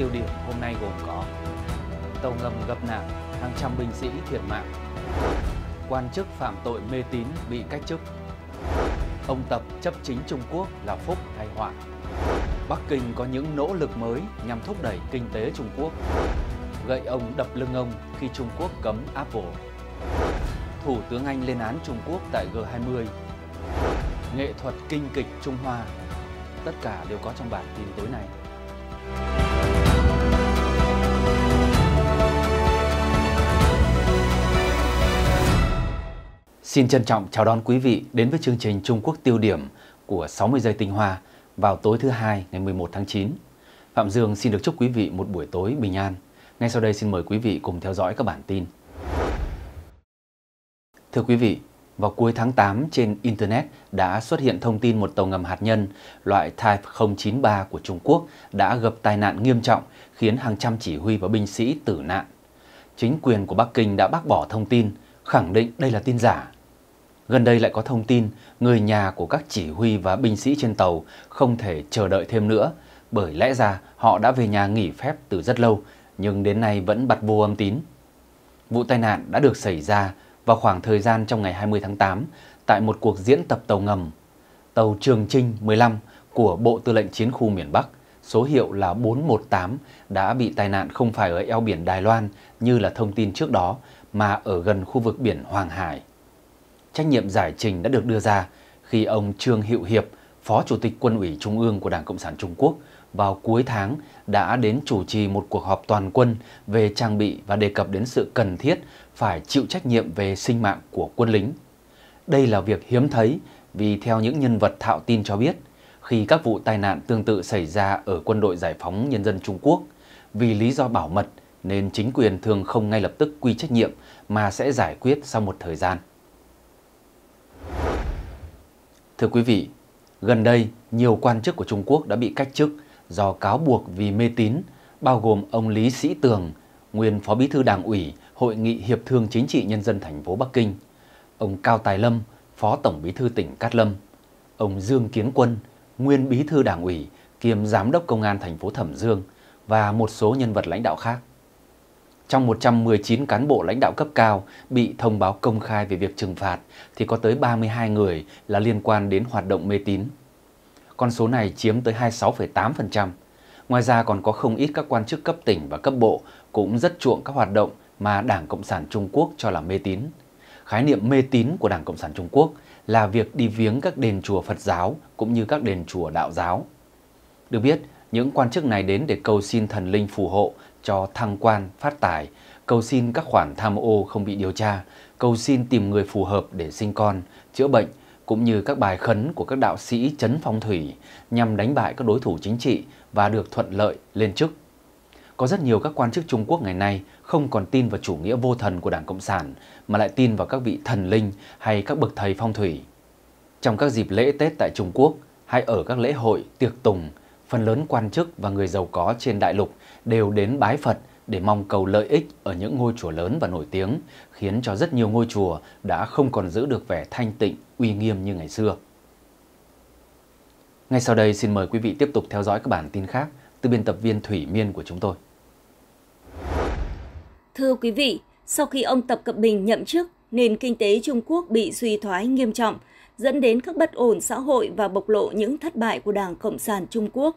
tiêu điểm hôm nay gồm có Tàu ngầm gặp nạn, hàng trăm binh sĩ thiệt mạng Quan chức phạm tội mê tín bị cách chức Ông Tập chấp chính Trung Quốc là phúc hay họa Bắc Kinh có những nỗ lực mới nhằm thúc đẩy kinh tế Trung Quốc Gậy ông đập lưng ông khi Trung Quốc cấm Apple Thủ tướng Anh lên án Trung Quốc tại G20 Nghệ thuật kinh kịch Trung Hoa Tất cả đều có trong bản tin tối nay. Xin trân trọng chào đón quý vị đến với chương trình Trung Quốc tiêu điểm của 60 giây tinh hoa vào tối thứ hai ngày 11 tháng 9. Phạm Dương xin được chúc quý vị một buổi tối bình an. Ngay sau đây xin mời quý vị cùng theo dõi các bản tin. Thưa quý vị, vào cuối tháng 8 trên Internet đã xuất hiện thông tin một tàu ngầm hạt nhân loại Type 093 của Trung Quốc đã gặp tai nạn nghiêm trọng khiến hàng trăm chỉ huy và binh sĩ tử nạn. Chính quyền của Bắc Kinh đã bác bỏ thông tin, khẳng định đây là tin giả Gần đây lại có thông tin người nhà của các chỉ huy và binh sĩ trên tàu không thể chờ đợi thêm nữa, bởi lẽ ra họ đã về nhà nghỉ phép từ rất lâu, nhưng đến nay vẫn bật vô âm tín. Vụ tai nạn đã được xảy ra vào khoảng thời gian trong ngày 20 tháng 8 tại một cuộc diễn tập tàu ngầm. Tàu Trường Trinh 15 của Bộ Tư lệnh Chiến khu miền Bắc, số hiệu là 418, đã bị tai nạn không phải ở eo biển Đài Loan như là thông tin trước đó, mà ở gần khu vực biển Hoàng Hải trách nhiệm giải trình đã được đưa ra khi ông Trương Hữu Hiệp, Phó Chủ tịch Quân ủy Trung ương của Đảng Cộng sản Trung Quốc vào cuối tháng đã đến chủ trì một cuộc họp toàn quân về trang bị và đề cập đến sự cần thiết phải chịu trách nhiệm về sinh mạng của quân lính. Đây là việc hiếm thấy vì theo những nhân vật thạo tin cho biết, khi các vụ tai nạn tương tự xảy ra ở quân đội giải phóng nhân dân Trung Quốc, vì lý do bảo mật nên chính quyền thường không ngay lập tức quy trách nhiệm mà sẽ giải quyết sau một thời gian. Thưa quý vị, gần đây nhiều quan chức của Trung Quốc đã bị cách chức do cáo buộc vì mê tín, bao gồm ông Lý Sĩ Tường, nguyên Phó Bí thư Đảng ủy, Hội nghị Hiệp thương Chính trị Nhân dân thành phố Bắc Kinh, ông Cao Tài Lâm, Phó Tổng Bí thư tỉnh Cát Lâm, ông Dương Kiến Quân, nguyên Bí thư Đảng ủy kiêm Giám đốc Công an thành phố Thẩm Dương và một số nhân vật lãnh đạo khác. Trong 119 cán bộ lãnh đạo cấp cao bị thông báo công khai về việc trừng phạt thì có tới 32 người là liên quan đến hoạt động mê tín. Con số này chiếm tới 26,8%. Ngoài ra còn có không ít các quan chức cấp tỉnh và cấp bộ cũng rất chuộng các hoạt động mà Đảng Cộng sản Trung Quốc cho là mê tín. Khái niệm mê tín của Đảng Cộng sản Trung Quốc là việc đi viếng các đền chùa Phật giáo cũng như các đền chùa đạo giáo. Được biết, những quan chức này đến để cầu xin thần linh phù hộ cho thăng quan phát tài, cầu xin các khoản tham ô không bị điều tra, cầu xin tìm người phù hợp để sinh con, chữa bệnh, cũng như các bài khấn của các đạo sĩ chấn phong thủy nhằm đánh bại các đối thủ chính trị và được thuận lợi lên chức. Có rất nhiều các quan chức Trung Quốc ngày nay không còn tin vào chủ nghĩa vô thần của Đảng Cộng sản mà lại tin vào các vị thần linh hay các bậc thầy phong thủy. Trong các dịp lễ Tết tại Trung Quốc hay ở các lễ hội, tiệc tùng, phần lớn quan chức và người giàu có trên đại lục đều đến bái Phật để mong cầu lợi ích ở những ngôi chùa lớn và nổi tiếng, khiến cho rất nhiều ngôi chùa đã không còn giữ được vẻ thanh tịnh, uy nghiêm như ngày xưa. Ngay sau đây xin mời quý vị tiếp tục theo dõi các bản tin khác từ biên tập viên Thủy Miên của chúng tôi. Thưa quý vị, sau khi ông Tập Cận Bình nhậm chức, nền kinh tế Trung Quốc bị suy thoái nghiêm trọng, dẫn đến các bất ổn xã hội và bộc lộ những thất bại của Đảng Cộng sản Trung Quốc.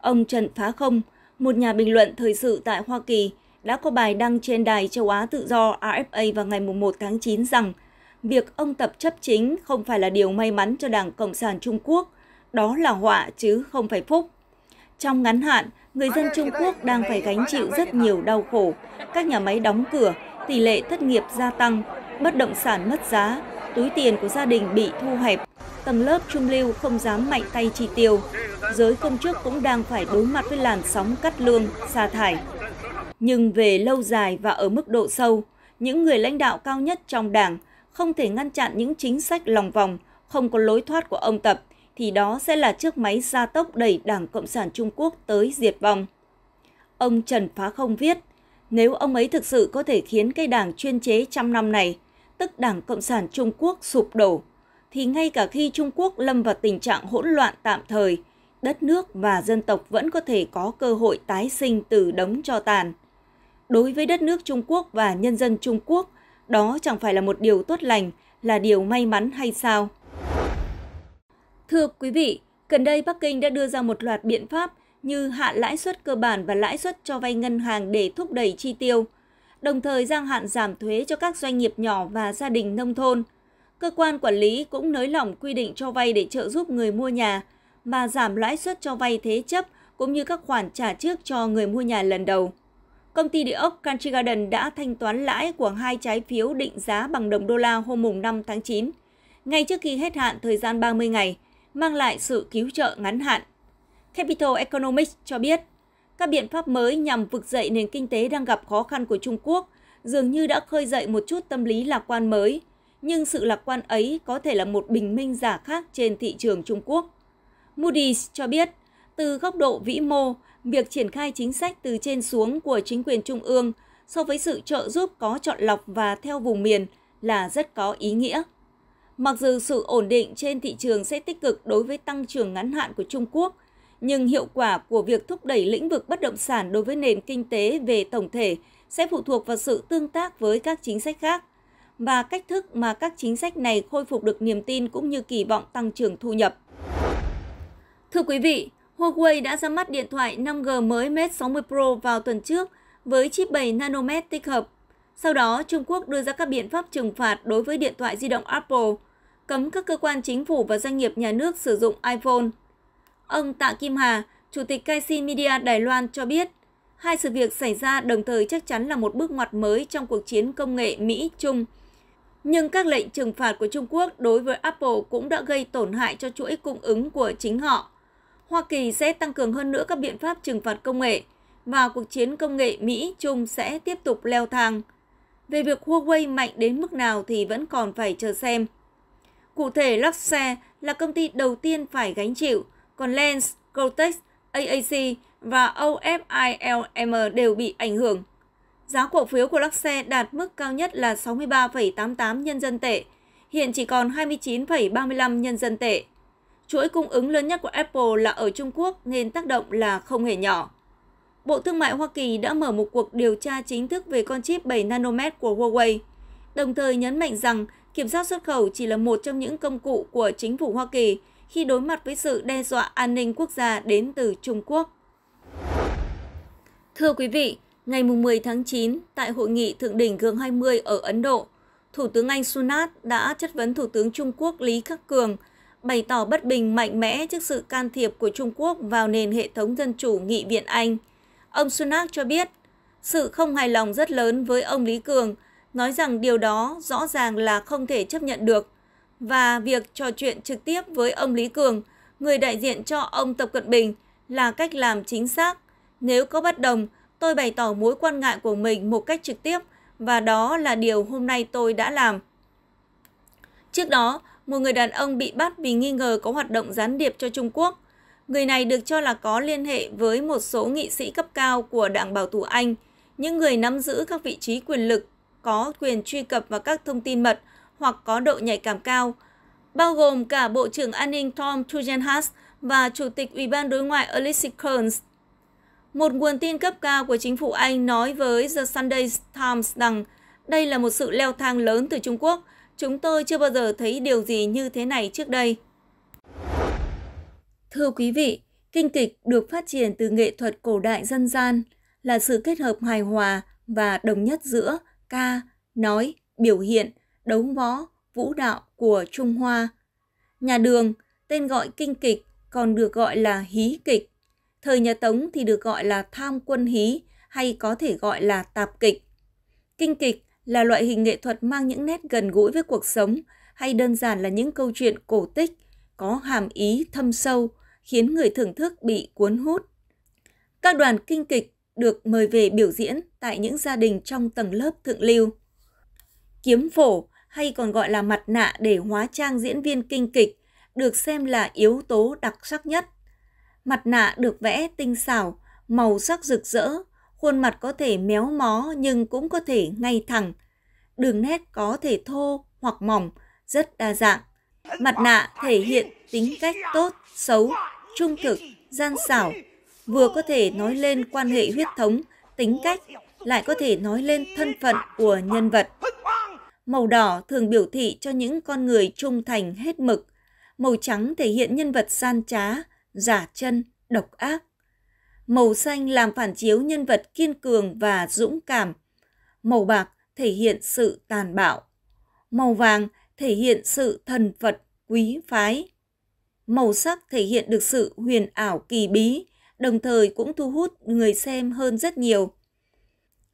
Ông Trần Phá Không, một nhà bình luận thời sự tại Hoa Kỳ, đã có bài đăng trên đài châu Á tự do RFA vào ngày 1 tháng 9 rằng việc ông Tập chấp chính không phải là điều may mắn cho Đảng Cộng sản Trung Quốc, đó là họa chứ không phải phúc. Trong ngắn hạn, người dân Trung Quốc đang phải gánh chịu rất nhiều đau khổ. Các nhà máy đóng cửa, tỷ lệ thất nghiệp gia tăng, bất động sản mất giá, túi tiền của gia đình bị thu hẹp, tầng lớp trung lưu không dám mạnh tay chi tiêu, giới công chức cũng đang phải đối mặt với làn sóng cắt lương, sa thải. Nhưng về lâu dài và ở mức độ sâu, những người lãnh đạo cao nhất trong đảng không thể ngăn chặn những chính sách lòng vòng, không có lối thoát của ông Tập, thì đó sẽ là chiếc máy gia tốc đẩy Đảng Cộng sản Trung Quốc tới diệt vong. Ông Trần Phá Không viết, nếu ông ấy thực sự có thể khiến cây đảng chuyên chế trăm năm này tức Đảng Cộng sản Trung Quốc sụp đổ, thì ngay cả khi Trung Quốc lâm vào tình trạng hỗn loạn tạm thời, đất nước và dân tộc vẫn có thể có cơ hội tái sinh từ đống cho tàn. Đối với đất nước Trung Quốc và nhân dân Trung Quốc, đó chẳng phải là một điều tốt lành, là điều may mắn hay sao? Thưa quý vị, gần đây Bắc Kinh đã đưa ra một loạt biện pháp như hạ lãi suất cơ bản và lãi suất cho vay ngân hàng để thúc đẩy chi tiêu – đồng thời gia hạn giảm thuế cho các doanh nghiệp nhỏ và gia đình nông thôn. Cơ quan quản lý cũng nới lỏng quy định cho vay để trợ giúp người mua nhà và giảm lãi suất cho vay thế chấp cũng như các khoản trả trước cho người mua nhà lần đầu. Công ty địa ốc Country Garden đã thanh toán lãi của hai trái phiếu định giá bằng đồng đô la hôm 5 tháng 9, ngay trước khi hết hạn thời gian 30 ngày, mang lại sự cứu trợ ngắn hạn. Capital Economics cho biết các biện pháp mới nhằm vực dậy nền kinh tế đang gặp khó khăn của Trung Quốc dường như đã khơi dậy một chút tâm lý lạc quan mới, nhưng sự lạc quan ấy có thể là một bình minh giả khác trên thị trường Trung Quốc. Moody's cho biết, từ góc độ vĩ mô, việc triển khai chính sách từ trên xuống của chính quyền trung ương so với sự trợ giúp có chọn lọc và theo vùng miền là rất có ý nghĩa. Mặc dù sự ổn định trên thị trường sẽ tích cực đối với tăng trưởng ngắn hạn của Trung Quốc – nhưng hiệu quả của việc thúc đẩy lĩnh vực bất động sản đối với nền kinh tế về tổng thể sẽ phụ thuộc vào sự tương tác với các chính sách khác và cách thức mà các chính sách này khôi phục được niềm tin cũng như kỳ vọng tăng trưởng thu nhập. Thưa quý vị, Huawei đã ra mắt điện thoại 5G mới Mate 60 Pro vào tuần trước với chip 7 nanomet tích hợp. Sau đó, Trung Quốc đưa ra các biện pháp trừng phạt đối với điện thoại di động Apple, cấm các cơ quan chính phủ và doanh nghiệp nhà nước sử dụng iPhone – Ông Tạ Kim Hà, Chủ tịch Kaisin Media Đài Loan cho biết, hai sự việc xảy ra đồng thời chắc chắn là một bước ngoặt mới trong cuộc chiến công nghệ Mỹ-Trung. Nhưng các lệnh trừng phạt của Trung Quốc đối với Apple cũng đã gây tổn hại cho chuỗi cung ứng của chính họ. Hoa Kỳ sẽ tăng cường hơn nữa các biện pháp trừng phạt công nghệ và cuộc chiến công nghệ Mỹ-Trung sẽ tiếp tục leo thang. Về việc Huawei mạnh đến mức nào thì vẫn còn phải chờ xem. Cụ thể, Luxe là công ty đầu tiên phải gánh chịu – còn Lens, Cortex, AAC và OFILM đều bị ảnh hưởng. Giá cổ phiếu của Luxe đạt mức cao nhất là 63,88 nhân dân tệ, hiện chỉ còn 29,35 nhân dân tệ. Chuỗi cung ứng lớn nhất của Apple là ở Trung Quốc nên tác động là không hề nhỏ. Bộ Thương mại Hoa Kỳ đã mở một cuộc điều tra chính thức về con chip 7 nanomet của Huawei, đồng thời nhấn mạnh rằng kiểm soát xuất khẩu chỉ là một trong những công cụ của chính phủ Hoa Kỳ khi đối mặt với sự đe dọa an ninh quốc gia đến từ Trung Quốc. Thưa quý vị, ngày 10 tháng 9 tại hội nghị thượng đỉnh G20 ở Ấn Độ, Thủ tướng Anh Sunak đã chất vấn Thủ tướng Trung Quốc Lý Khắc Cường, bày tỏ bất bình mạnh mẽ trước sự can thiệp của Trung Quốc vào nền hệ thống dân chủ nghị viện Anh. Ông Sunak cho biết, sự không hài lòng rất lớn với ông Lý Cường, nói rằng điều đó rõ ràng là không thể chấp nhận được và việc trò chuyện trực tiếp với ông Lý Cường, người đại diện cho ông Tập Cận Bình là cách làm chính xác. Nếu có bất đồng, tôi bày tỏ mối quan ngại của mình một cách trực tiếp và đó là điều hôm nay tôi đã làm. Trước đó, một người đàn ông bị bắt vì nghi ngờ có hoạt động gián điệp cho Trung Quốc. Người này được cho là có liên hệ với một số nghị sĩ cấp cao của Đảng Bảo thủ Anh, những người nắm giữ các vị trí quyền lực có quyền truy cập vào các thông tin mật hoặc có độ nhạy cảm cao, bao gồm cả Bộ trưởng An ninh Tom Tugendhat và Chủ tịch Ủy ban Đối ngoại Alexis Kearns. Một nguồn tin cấp cao của chính phủ Anh nói với The Sunday Times rằng đây là một sự leo thang lớn từ Trung Quốc. Chúng tôi chưa bao giờ thấy điều gì như thế này trước đây. Thưa quý vị, kinh kịch được phát triển từ nghệ thuật cổ đại dân gian là sự kết hợp hài hòa và đồng nhất giữa ca, nói, biểu hiện – đấu võ, vũ đạo của Trung Hoa. Nhà đường, tên gọi kinh kịch, còn được gọi là hí kịch. Thời nhà Tống thì được gọi là tham quân hí hay có thể gọi là tạp kịch. Kinh kịch là loại hình nghệ thuật mang những nét gần gũi với cuộc sống hay đơn giản là những câu chuyện cổ tích có hàm ý thâm sâu khiến người thưởng thức bị cuốn hút. Các đoàn kinh kịch được mời về biểu diễn tại những gia đình trong tầng lớp thượng lưu. Kiếm phổ hay còn gọi là mặt nạ để hóa trang diễn viên kinh kịch, được xem là yếu tố đặc sắc nhất. Mặt nạ được vẽ tinh xảo, màu sắc rực rỡ, khuôn mặt có thể méo mó nhưng cũng có thể ngay thẳng. Đường nét có thể thô hoặc mỏng, rất đa dạng. Mặt nạ thể hiện tính cách tốt, xấu, trung thực, gian xảo, vừa có thể nói lên quan hệ huyết thống, tính cách, lại có thể nói lên thân phận của nhân vật. Màu đỏ thường biểu thị cho những con người trung thành hết mực. Màu trắng thể hiện nhân vật gian trá, giả chân, độc ác. Màu xanh làm phản chiếu nhân vật kiên cường và dũng cảm. Màu bạc thể hiện sự tàn bạo. Màu vàng thể hiện sự thần Phật, quý phái. Màu sắc thể hiện được sự huyền ảo kỳ bí, đồng thời cũng thu hút người xem hơn rất nhiều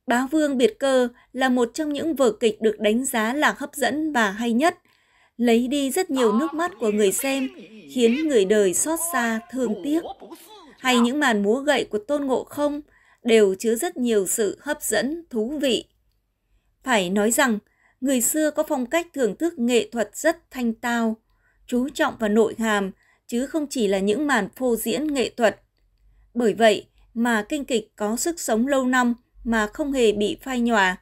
Bá Vương Biệt Cơ là một trong những vở kịch được đánh giá là hấp dẫn và hay nhất, lấy đi rất nhiều nước mắt của người xem, khiến người đời xót xa, thương tiếc. Hay những màn múa gậy của Tôn Ngộ Không đều chứa rất nhiều sự hấp dẫn, thú vị. Phải nói rằng, người xưa có phong cách thưởng thức nghệ thuật rất thanh tao, chú trọng vào nội hàm, chứ không chỉ là những màn phô diễn nghệ thuật. Bởi vậy mà kinh kịch có sức sống lâu năm, mà không hề bị phai nhòa.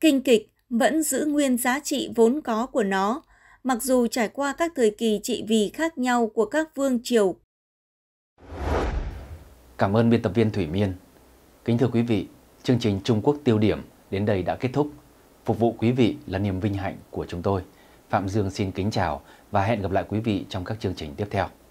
Kinh kịch vẫn giữ nguyên giá trị vốn có của nó, mặc dù trải qua các thời kỳ trị vì khác nhau của các vương triều. Cảm ơn biên tập viên Thủy Miên. Kính thưa quý vị, chương trình Trung Quốc tiêu điểm đến đây đã kết thúc. Phục vụ quý vị là niềm vinh hạnh của chúng tôi. Phạm Dương xin kính chào và hẹn gặp lại quý vị trong các chương trình tiếp theo.